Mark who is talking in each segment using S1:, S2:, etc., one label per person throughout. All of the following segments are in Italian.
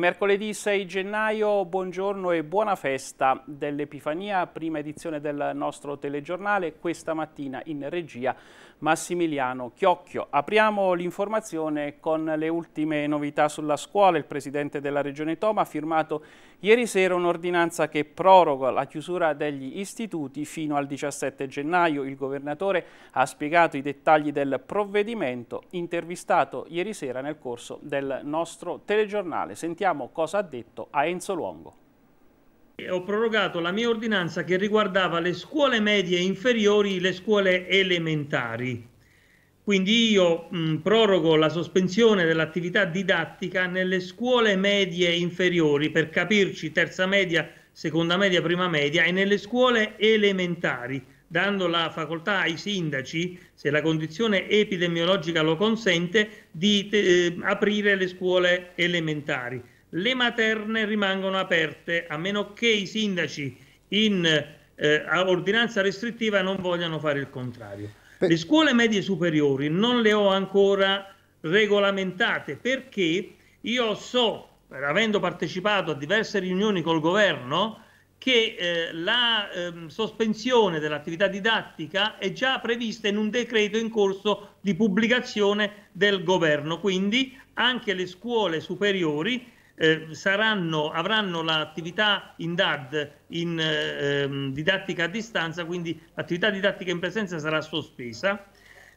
S1: mercoledì 6 gennaio, buongiorno e buona festa dell'Epifania, prima edizione del nostro telegiornale, questa mattina in regia Massimiliano Chiocchio. Apriamo l'informazione con le ultime novità sulla scuola. Il Presidente della Regione Toma ha firmato ieri sera un'ordinanza che proroga la chiusura degli istituti fino al 17 gennaio. Il Governatore ha spiegato i dettagli del provvedimento intervistato ieri sera nel corso del nostro telegiornale. Sentiamo cosa ha detto a Enzo
S2: Luongo ho prorogato la mia ordinanza che riguardava le scuole medie inferiori, le scuole elementari. Quindi io mh, prorogo la sospensione dell'attività didattica nelle scuole medie inferiori, per capirci terza media, seconda media, prima media, e nelle scuole elementari, dando la facoltà ai sindaci, se la condizione epidemiologica lo consente, di eh, aprire le scuole elementari le materne rimangono aperte a meno che i sindaci in eh, ordinanza restrittiva non vogliano fare il contrario. Le scuole medie superiori non le ho ancora regolamentate perché io so, avendo partecipato a diverse riunioni col governo, che eh, la eh, sospensione dell'attività didattica è già prevista in un decreto in corso di pubblicazione del governo, quindi anche le scuole superiori eh, saranno, avranno l'attività in DAD in eh, didattica a distanza, quindi l'attività didattica in presenza sarà sospesa.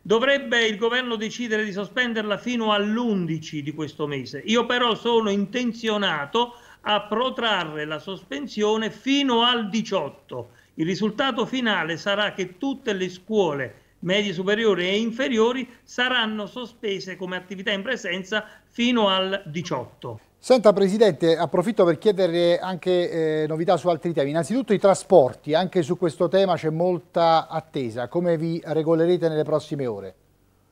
S2: Dovrebbe il governo decidere di sospenderla fino all'11 di questo mese. Io però sono intenzionato a protrarre la sospensione fino al 18. Il risultato finale sarà che tutte le scuole medie superiori e inferiori saranno sospese come attività in presenza fino al 18.
S1: Senta Presidente, approfitto per chiedere anche eh, novità su altri temi. Innanzitutto i trasporti, anche su questo tema c'è molta attesa. Come vi regolerete nelle prossime ore?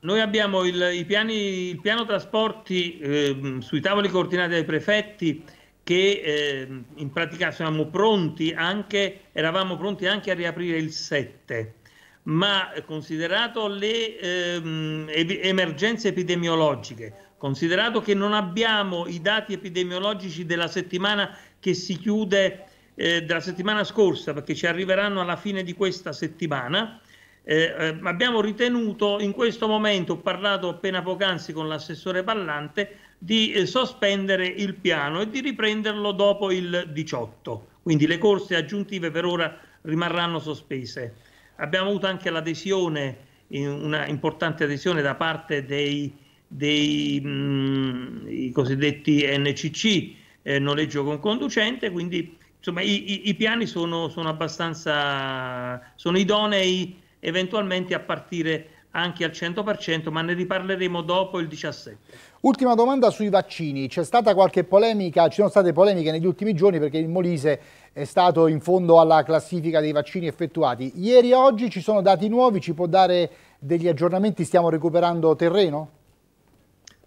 S2: Noi abbiamo il, piani, il piano trasporti eh, sui tavoli coordinati dai prefetti che eh, in pratica siamo pronti anche, eravamo pronti anche a riaprire il 7 ma eh, considerato le ehm, emergenze epidemiologiche, Considerato che non abbiamo i dati epidemiologici della settimana che si chiude, eh, della settimana scorsa, perché ci arriveranno alla fine di questa settimana, eh, eh abbiamo ritenuto in questo momento, ho parlato appena poc'anzi con l'assessore Pallante, di eh, sospendere il piano e di riprenderlo dopo il 18. Quindi le corse aggiuntive per ora rimarranno sospese. Abbiamo avuto anche l'adesione, una importante adesione da parte dei dei mh, mm, cosiddetti NCC, eh, noleggio con conducente, quindi insomma i, i, i piani sono, sono, abbastanza sono idonei eventualmente a partire anche al 100%, ma ne riparleremo dopo il 17.
S1: Ultima domanda sui vaccini, c'è stata qualche polemica, ci sono state polemiche negli ultimi giorni perché il Molise è stato in fondo alla classifica dei vaccini effettuati. Ieri e oggi ci sono dati nuovi, ci può dare degli aggiornamenti, stiamo recuperando terreno?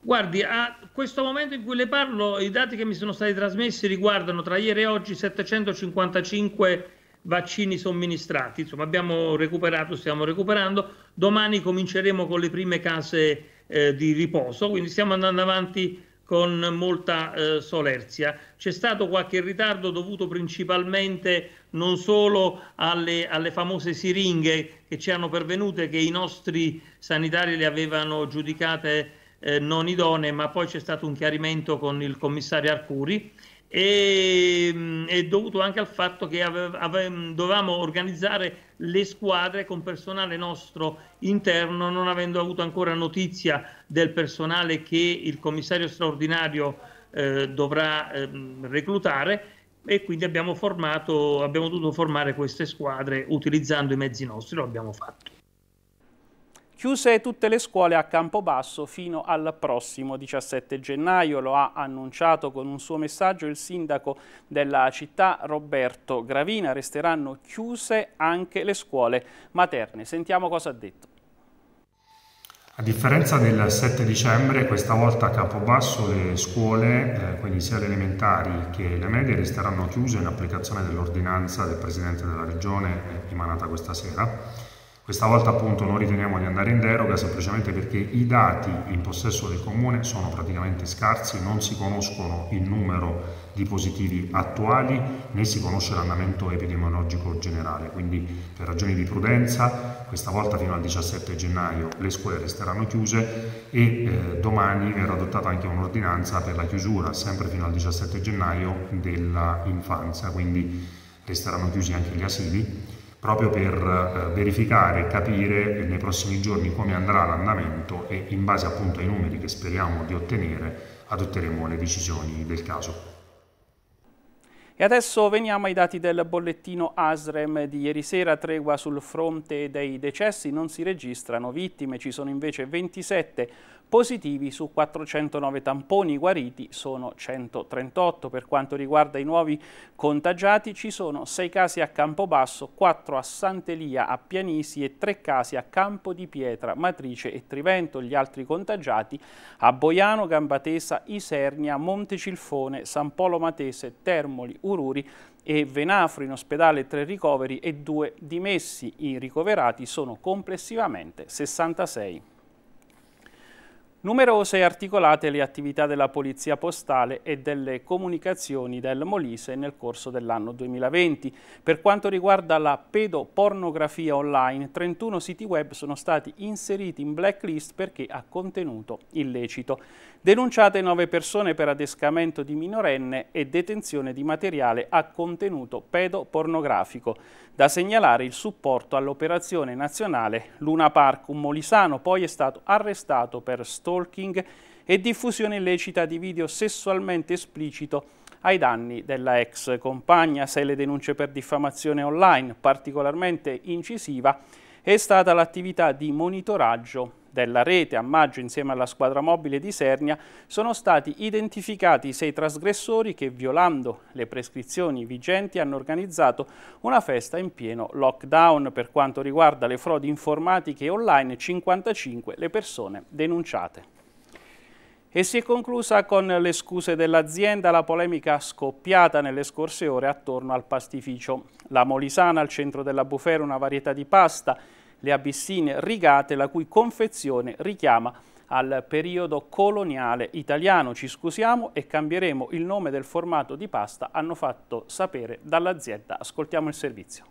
S2: Guardi, a questo momento in cui le parlo, i dati che mi sono stati trasmessi riguardano tra ieri e oggi 755 vaccini somministrati, insomma abbiamo recuperato, stiamo recuperando, domani cominceremo con le prime case eh, di riposo, quindi stiamo andando avanti con molta eh, solerzia. C'è stato qualche ritardo dovuto principalmente non solo alle, alle, famose siringhe che ci hanno pervenute, che i nostri sanitari le avevano giudicate eh, non idonee, ma poi c'è stato un chiarimento con il commissario Arcuri e mm, è dovuto anche al fatto che ave, ave, mm, dovevamo organizzare le squadre con personale nostro interno, non avendo avuto ancora notizia del personale che il commissario straordinario eh, dovrà eh, mm, reclutare e quindi abbiamo, formato, abbiamo dovuto formare queste squadre utilizzando i mezzi nostri, lo abbiamo fatto.
S1: Chiuse tutte le scuole a Campobasso fino al prossimo 17 gennaio, lo ha annunciato con un suo messaggio il sindaco della città Roberto Gravina, resteranno chiuse anche le scuole materne. Sentiamo cosa ha detto.
S2: A differenza del 7 dicembre, questa volta a Campobasso le scuole, eh, quindi sia le elementari che le medie, resteranno chiuse in applicazione dell'ordinanza del Presidente della Regione eh, emanata questa sera questa volta appunto non riteniamo di andare in deroga semplicemente perché i dati in possesso del comune sono praticamente scarsi, non si conoscono il numero di positivi attuali né si conosce l'andamento epidemiologico generale, quindi per ragioni di prudenza questa volta fino al 17 gennaio le scuole resteranno chiuse e eh, domani verrà adottata anche un'ordinanza per la chiusura sempre fino al 17 gennaio dell'infanzia, quindi resteranno chiusi anche gli asili proprio per eh, verificare e capire nei prossimi giorni come andrà l'andamento e in base appunto ai numeri che speriamo di ottenere adotteremo le decisioni del caso.
S1: E adesso veniamo ai dati del bollettino ASREM di ieri sera, tregua sul fronte dei decessi, non si registrano vittime, ci sono invece 27 positivi su 409 tamponi, guariti sono 138. Per quanto riguarda i nuovi contagiati ci sono 6 casi a Campobasso, 4 a Sant'Elia a Pianisi e 3 casi a Campo di Pietra, Matrice e Trivento. Gli altri contagiati a Boiano, Gambatesa, Isernia, Montecilfone, San Polo Matese, Termoli, Ururi e Venafro in ospedale tre ricoveri e due dimessi. I ricoverati sono complessivamente 66. Numerose e articolate le attività della Polizia Postale e delle comunicazioni del Molise nel corso dell'anno 2020. Per quanto riguarda la pedopornografia online, 31 siti web sono stati inseriti in blacklist perché ha contenuto illecito. Denunciate 9 persone per adescamento di minorenne e detenzione di materiale a contenuto pedopornografico. Da segnalare il supporto all'operazione nazionale Luna Park. Un molisano poi è stato arrestato per storno stalking e diffusione illecita di video sessualmente esplicito ai danni della ex compagna. Se le denunce per diffamazione online, particolarmente incisiva, è stata l'attività di monitoraggio della rete a maggio insieme alla squadra mobile di Sernia, sono stati identificati sei trasgressori che, violando le prescrizioni vigenti, hanno organizzato una festa in pieno lockdown. Per quanto riguarda le frodi informatiche online, 55 le persone denunciate. E si è conclusa con le scuse dell'azienda la polemica scoppiata nelle scorse ore attorno al pastificio. La Molisana, al centro della Bufera, una varietà di pasta le abissine rigate la cui confezione richiama al periodo coloniale italiano. Ci scusiamo e cambieremo il nome del formato di pasta, hanno fatto sapere dall'azienda. Ascoltiamo il servizio.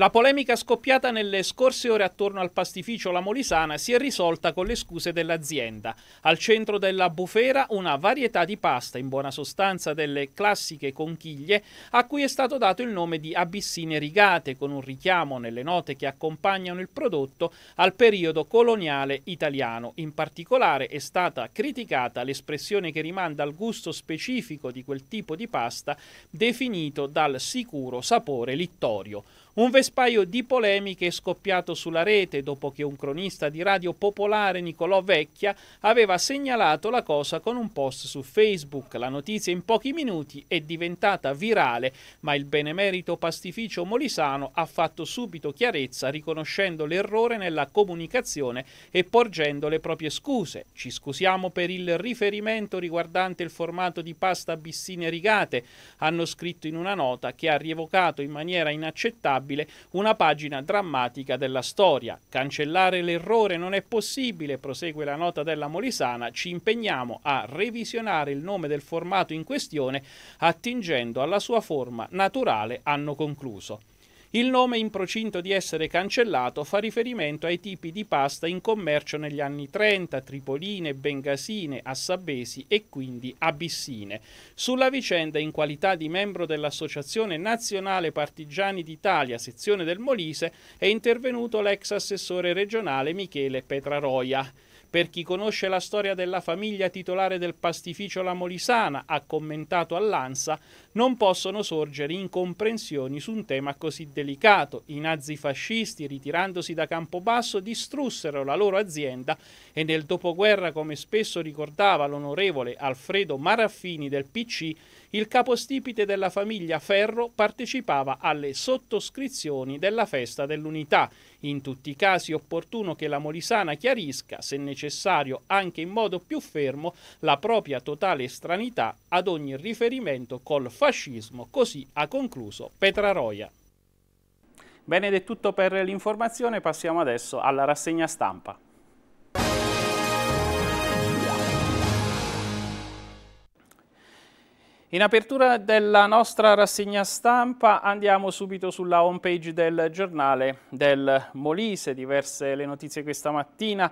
S1: La polemica scoppiata nelle scorse ore attorno al pastificio La Molisana si è risolta con le scuse dell'azienda. Al centro della bufera una varietà di pasta, in buona sostanza delle classiche conchiglie, a cui è stato dato il nome di abissine rigate, con un richiamo nelle note che accompagnano il prodotto al periodo coloniale italiano. In particolare è stata criticata l'espressione che rimanda al gusto specifico di quel tipo di pasta definito dal sicuro sapore littorio. Un vespaio di polemiche è scoppiato sulla rete dopo che un cronista di Radio Popolare, Nicolò Vecchia, aveva segnalato la cosa con un post su Facebook. La notizia in pochi minuti è diventata virale, ma il benemerito pastificio molisano ha fatto subito chiarezza riconoscendo l'errore nella comunicazione e porgendo le proprie scuse. Ci scusiamo per il riferimento riguardante il formato di pasta a bissine rigate, hanno scritto in una nota che ha rievocato in maniera inaccettabile improbabile, una pagina drammatica della storia. Cancellare l'errore non è possibile, prosegue la nota della Molisana, ci impegniamo a revisionare il nome del formato in questione attingendo alla sua forma naturale, hanno concluso. Il nome in procinto di essere cancellato fa riferimento ai tipi di pasta in commercio negli anni 30, tripoline, bengasine, assabesi e quindi abissine. Sulla vicenda, in qualità di membro dell'Associazione Nazionale Partigiani d'Italia, sezione del Molise, è intervenuto l'ex assessore regionale Michele Petraroia. Per chi conosce la storia della famiglia titolare del pastificio La Molisana, ha commentato all'Ansa, non possono sorgere incomprensioni su un tema così delicato. I nazifascisti, ritirandosi da Campobasso, distrussero la loro azienda e nel dopoguerra, come spesso ricordava l'onorevole Alfredo Maraffini del PC, il capostipite della famiglia Ferro partecipava alle sottoscrizioni della festa dell'unità. In tutti i casi opportuno che la Molisana chiarisca, se necessario anche in modo più fermo, la propria totale stranità ad ogni riferimento col fascismo, così ha concluso Petraroia. Bene ed è tutto per l'informazione, passiamo adesso alla rassegna stampa. In apertura della nostra rassegna stampa andiamo subito sulla homepage del giornale del Molise, diverse le notizie questa mattina.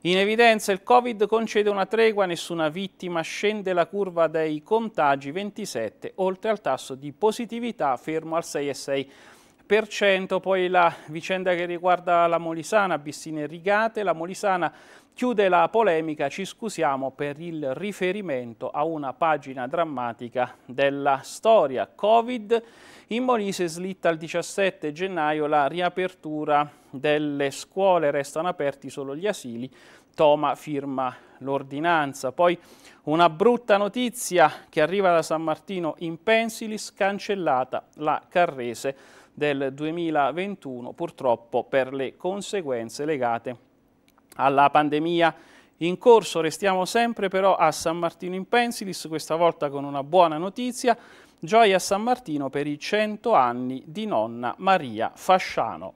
S1: In evidenza il Covid concede una tregua, nessuna vittima, scende la curva dei contagi 27, oltre al tasso di positività fermo al 6,6%. Poi la vicenda che riguarda la Molisana, Bissine Rigate, la Molisana Chiude la polemica, ci scusiamo per il riferimento a una pagina drammatica della storia. Covid, in Molise slitta il 17 gennaio la riapertura delle scuole, restano aperti solo gli asili, Toma firma l'ordinanza. Poi una brutta notizia che arriva da San Martino in Pensilis, cancellata la Carrese del 2021, purtroppo per le conseguenze legate a alla pandemia in corso. Restiamo sempre però a San Martino in Pensilis, questa volta con una buona notizia. Gioia a San Martino per i 100 anni di nonna Maria Fasciano.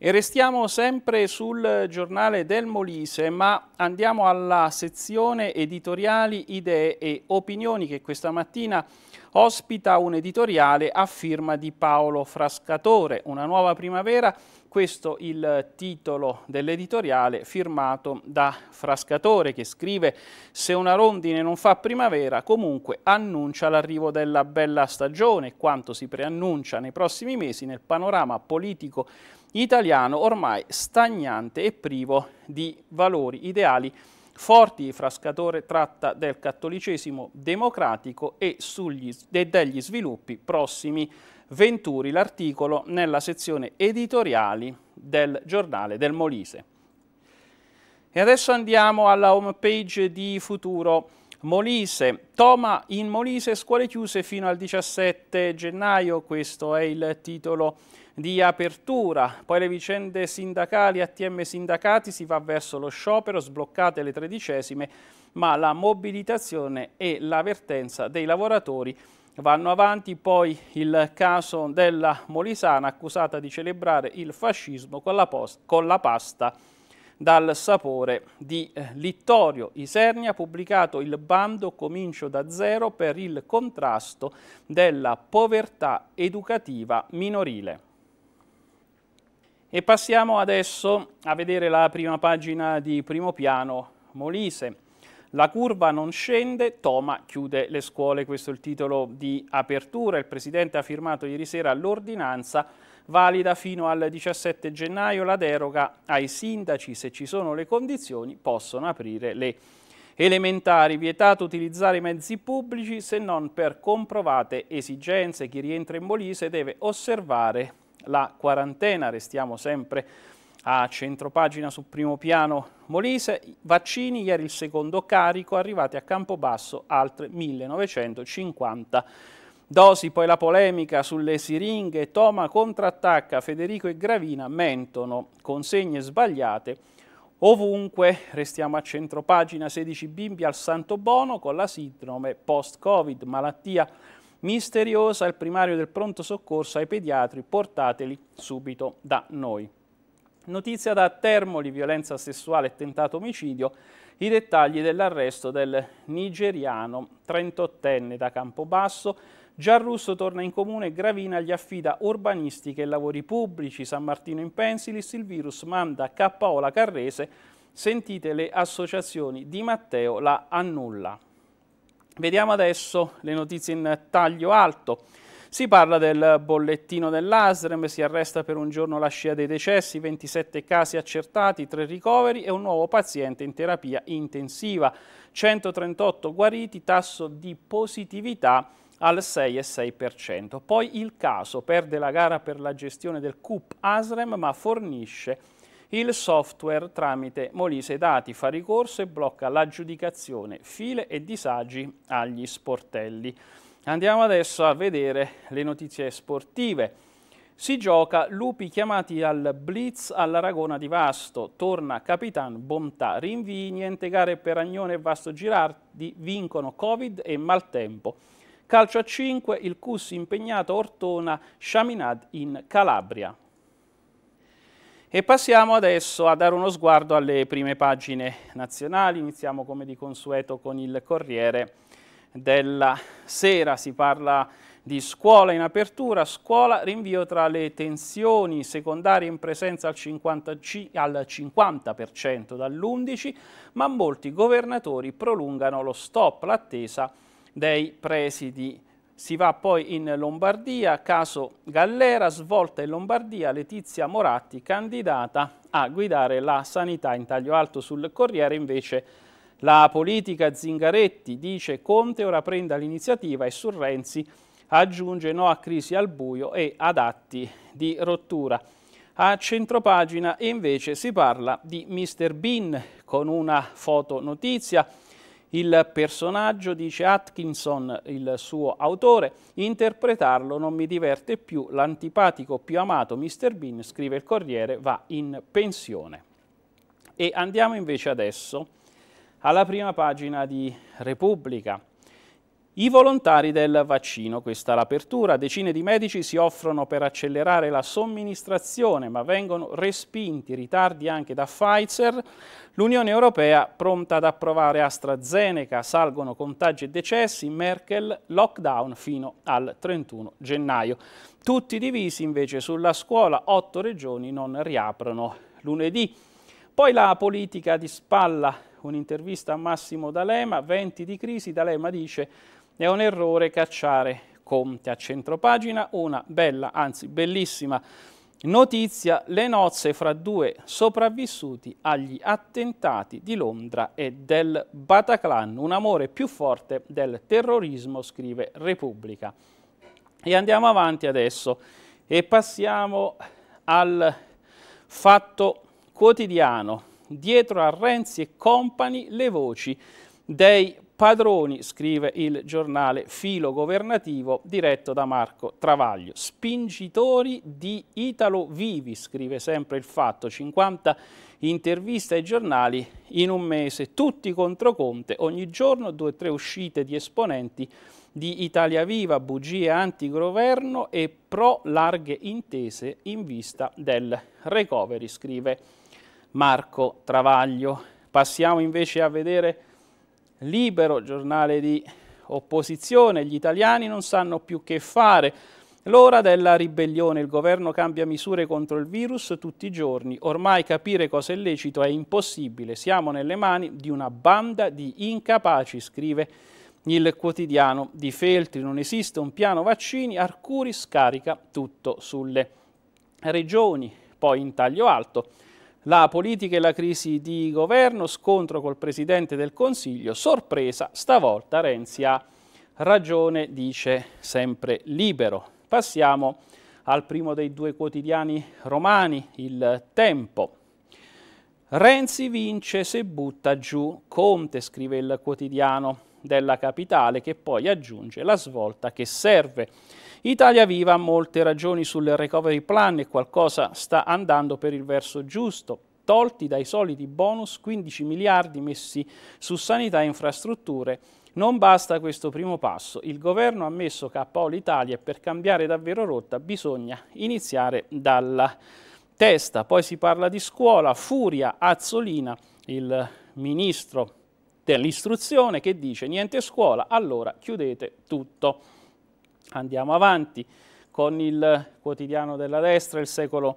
S1: E restiamo sempre sul giornale del Molise, ma andiamo alla sezione editoriali, idee e opinioni che questa mattina ospita un editoriale a firma di Paolo Frascatore, una nuova primavera questo il titolo dell'editoriale firmato da Frascatore che scrive se una rondine non fa primavera comunque annuncia l'arrivo della bella stagione quanto si preannuncia nei prossimi mesi nel panorama politico italiano ormai stagnante e privo di valori ideali Forti Frascatore tratta del cattolicesimo democratico e, sugli, e degli sviluppi prossimi Venturi l'articolo nella sezione editoriali del giornale del Molise. E adesso andiamo alla home page di Futuro Molise. Toma in Molise, scuole chiuse fino al 17 gennaio, questo è il titolo di apertura. Poi le vicende sindacali, ATM sindacati, si va verso lo sciopero, sbloccate le tredicesime, ma la mobilitazione e l'avvertenza dei lavoratori Vanno avanti poi il caso della Molisana accusata di celebrare il fascismo con la, con la pasta dal sapore di eh, Littorio. Isernia ha pubblicato il bando Comincio da zero per il contrasto della povertà educativa minorile. E passiamo adesso a vedere la prima pagina di primo piano Molise. La curva non scende, Toma chiude le scuole, questo è il titolo di apertura. Il Presidente ha firmato ieri sera l'ordinanza valida fino al 17 gennaio. La deroga ai sindaci, se ci sono le condizioni, possono aprire le elementari, vietato utilizzare i mezzi pubblici se non per comprovate esigenze. Chi rientra in Molise deve osservare la quarantena, restiamo sempre a centropagina su primo piano Molise, vaccini, ieri il secondo carico, arrivati a Campobasso altre 1950 dosi, poi la polemica sulle siringhe, Toma contrattacca, Federico e Gravina mentono, consegne sbagliate, ovunque, restiamo a centropagina, 16 bimbi al Santo Bono con la sindrome post-covid, malattia misteriosa, il primario del pronto soccorso ai pediatri, portateli subito da noi. Notizia da Termoli, violenza sessuale e tentato omicidio, i dettagli dell'arresto del nigeriano 38enne da Campobasso. Gian Russo torna in comune, Gravina gli affida urbanistiche e lavori pubblici, San Martino in Pensilis, il virus manda KO la Carrese, sentite le associazioni di Matteo la annulla. Vediamo adesso le notizie in taglio alto. Si parla del bollettino dell'ASREM, si arresta per un giorno la scia dei decessi, 27 casi accertati, 3 ricoveri e un nuovo paziente in terapia intensiva. 138 guariti, tasso di positività al 6,6%. Poi il caso perde la gara per la gestione del CUP ASREM ma fornisce il software tramite Molise Dati fa ricorso e blocca l'aggiudicazione file e disagi agli sportelli. Andiamo adesso a vedere le notizie sportive. Si gioca lupi chiamati al blitz all'Aragona di Vasto, torna Capitan Bontà, rinvii niente gare per Agnone e Vasto Girardi, vincono Covid e maltempo. Calcio a 5, il Cus impegnato Ortona, Shaminad in Calabria. E passiamo adesso a dare uno sguardo alle prime pagine nazionali, iniziamo come di consueto con il Corriere della sera, si parla di scuola in apertura, scuola rinvio tra le tensioni secondarie in presenza al 50%, al 50 dall'11%, ma molti governatori prolungano lo stop, l'attesa dei presidi. Si va poi in Lombardia, caso Gallera, svolta in Lombardia, Letizia Moratti, candidata a guidare la sanità in taglio alto sul Corriere, invece la politica Zingaretti dice Conte ora prenda l'iniziativa e su Renzi aggiunge no a crisi al buio e ad atti di rottura. A centropagina invece si parla di Mr. Bean con una fotonotizia. Il personaggio, dice Atkinson, il suo autore, interpretarlo non mi diverte più, l'antipatico più amato Mr. Bean, scrive il Corriere, va in pensione. E andiamo invece adesso alla prima pagina di Repubblica. I volontari del vaccino, questa l'apertura, decine di medici si offrono per accelerare la somministrazione ma vengono respinti ritardi anche da Pfizer, l'Unione Europea pronta ad approvare AstraZeneca, salgono contagi e decessi, Merkel lockdown fino al 31 gennaio. Tutti divisi invece sulla scuola, otto regioni non riaprono lunedì. Poi la politica di spalla un'intervista a Massimo D'Alema, 20 di crisi, D'Alema dice è un errore cacciare Conte. A centropagina una bella, anzi bellissima notizia, le nozze fra due sopravvissuti agli attentati di Londra e del Bataclan, un amore più forte del terrorismo, scrive Repubblica. E andiamo avanti adesso e passiamo al fatto quotidiano dietro a Renzi e compagni le voci dei padroni, scrive il giornale Filo Governativo diretto da Marco Travaglio. Spingitori di Italo Vivi, scrive sempre il fatto, 50 interviste ai giornali in un mese, tutti contro Conte, ogni giorno due o tre uscite di esponenti di Italia Viva, bugie anti-governo e pro larghe intese in vista del recovery, scrive Marco Travaglio. Passiamo invece a vedere Libero, giornale di opposizione, gli italiani non sanno più che fare. L'ora della ribellione, il governo cambia misure contro il virus tutti i giorni, ormai capire cosa è lecito è impossibile, siamo nelle mani di una banda di incapaci, scrive il quotidiano di Feltri, non esiste un piano vaccini, Arcuri scarica tutto sulle regioni, poi in taglio alto. La politica e la crisi di governo, scontro col Presidente del Consiglio, sorpresa, stavolta Renzi ha ragione, dice sempre libero. Passiamo al primo dei due quotidiani romani, il Tempo. Renzi vince se butta giù Conte, scrive il quotidiano della capitale che poi aggiunge la svolta che serve. Italia Viva ha molte ragioni sul recovery plan e qualcosa sta andando per il verso giusto. Tolti dai soliti bonus 15 miliardi messi su sanità e infrastrutture non basta questo primo passo. Il governo ha messo KO l'Italia e per cambiare davvero rotta bisogna iniziare dalla testa. Poi si parla di scuola, furia, Azzolina, il ministro dell'istruzione che dice niente scuola, allora chiudete tutto. Andiamo avanti con il quotidiano della destra, il secolo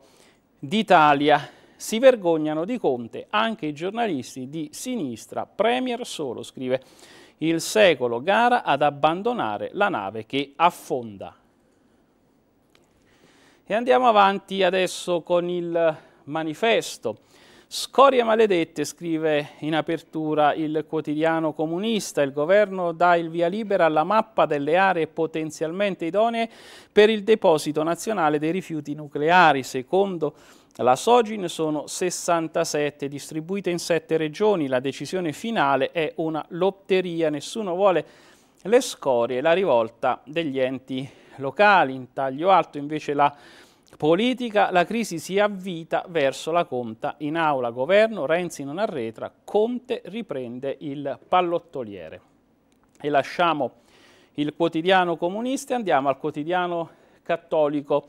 S1: d'Italia. Si vergognano di Conte anche i giornalisti di sinistra, Premier solo, scrive il secolo, gara ad abbandonare la nave che affonda. E andiamo avanti adesso con il manifesto Scorie maledette, scrive in apertura il quotidiano comunista, il governo dà il via libera alla mappa delle aree potenzialmente idonee per il deposito nazionale dei rifiuti nucleari. Secondo la Sogin sono 67, distribuite in 7 regioni, la decisione finale è una lotteria, nessuno vuole le scorie, la rivolta degli enti locali, in taglio alto invece la Politica, la crisi si avvita verso la conta in aula, governo, Renzi non arretra, Conte riprende il pallottoliere. E lasciamo il quotidiano comunista e andiamo al quotidiano cattolico.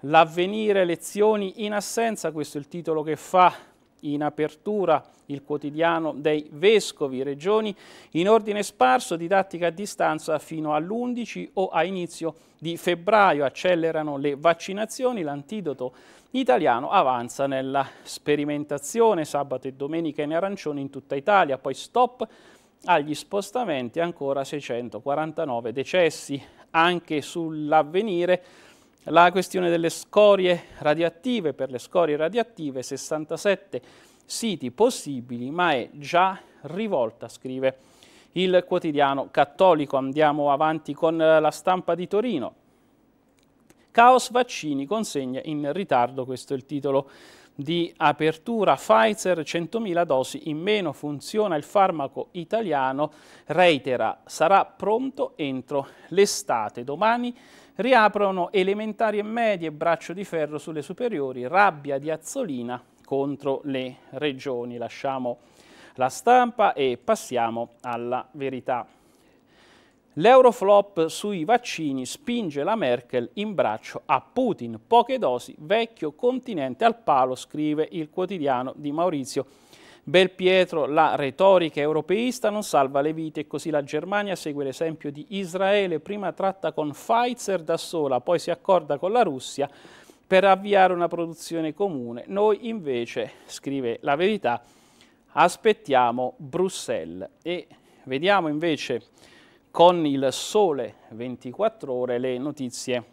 S1: L'avvenire, lezioni in assenza, questo è il titolo che fa in apertura il quotidiano dei vescovi, regioni in ordine sparso, didattica a distanza fino all'11 o a inizio di febbraio. Accelerano le vaccinazioni, l'antidoto italiano avanza nella sperimentazione, sabato e domenica in arancione in tutta Italia, poi stop agli spostamenti, ancora 649 decessi. Anche sull'avvenire la questione delle scorie radioattive, per le scorie radioattive 67 siti possibili, ma è già rivolta, scrive il quotidiano cattolico. Andiamo avanti con eh, la stampa di Torino. Caos vaccini, consegna in ritardo, questo è il titolo di apertura Pfizer 100.000 dosi in meno funziona il farmaco italiano reitera sarà pronto entro l'estate domani riaprono elementari e medie braccio di ferro sulle superiori rabbia di Azzolina contro le regioni lasciamo la stampa e passiamo alla verità L'euroflop sui vaccini spinge la Merkel in braccio a Putin. Poche dosi, vecchio continente al palo, scrive il quotidiano di Maurizio. Belpietro, la retorica europeista non salva le vite e così la Germania segue l'esempio di Israele, prima tratta con Pfizer da sola, poi si accorda con la Russia per avviare una produzione comune. Noi invece, scrive la verità, aspettiamo Bruxelles e vediamo invece con il sole 24 ore le notizie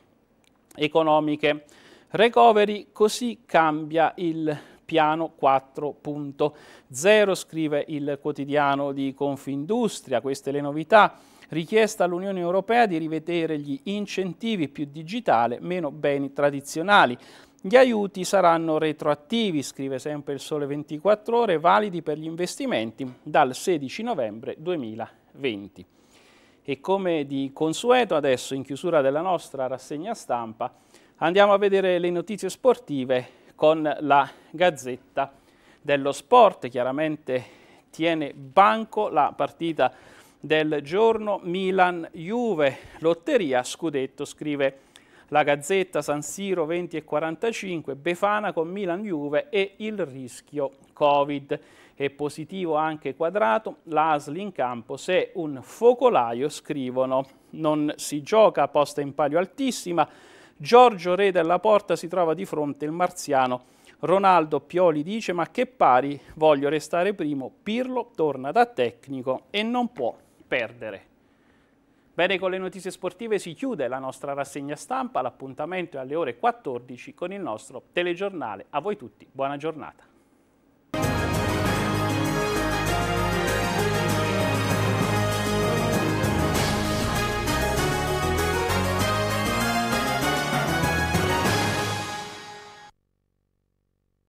S1: economiche. Recovery, così cambia il piano 4.0, scrive il quotidiano di Confindustria, queste le novità. Richiesta all'Unione Europea di rivedere gli incentivi più digitale, meno beni tradizionali. Gli aiuti saranno retroattivi, scrive sempre il Sole 24 Ore, validi per gli investimenti dal 16 novembre 2020 e come di consueto adesso in chiusura della nostra rassegna stampa andiamo a vedere le notizie sportive con la Gazzetta dello Sport, chiaramente tiene banco la partita del giorno Milan-Juve, lotteria, scudetto, scrive la Gazzetta San Siro 20 e 45, Befana con Milan Juve e il rischio Covid. È positivo anche quadrato, l'ASL in campo, se un focolaio scrivono non si gioca, posta in palio altissima, Giorgio Re della Porta si trova di fronte il marziano Ronaldo Pioli dice ma che pari, voglio restare primo, Pirlo torna da tecnico e non può perdere. Bene, con le notizie sportive si chiude la nostra rassegna stampa, l'appuntamento è alle ore 14 con il nostro telegiornale. A voi tutti, buona giornata.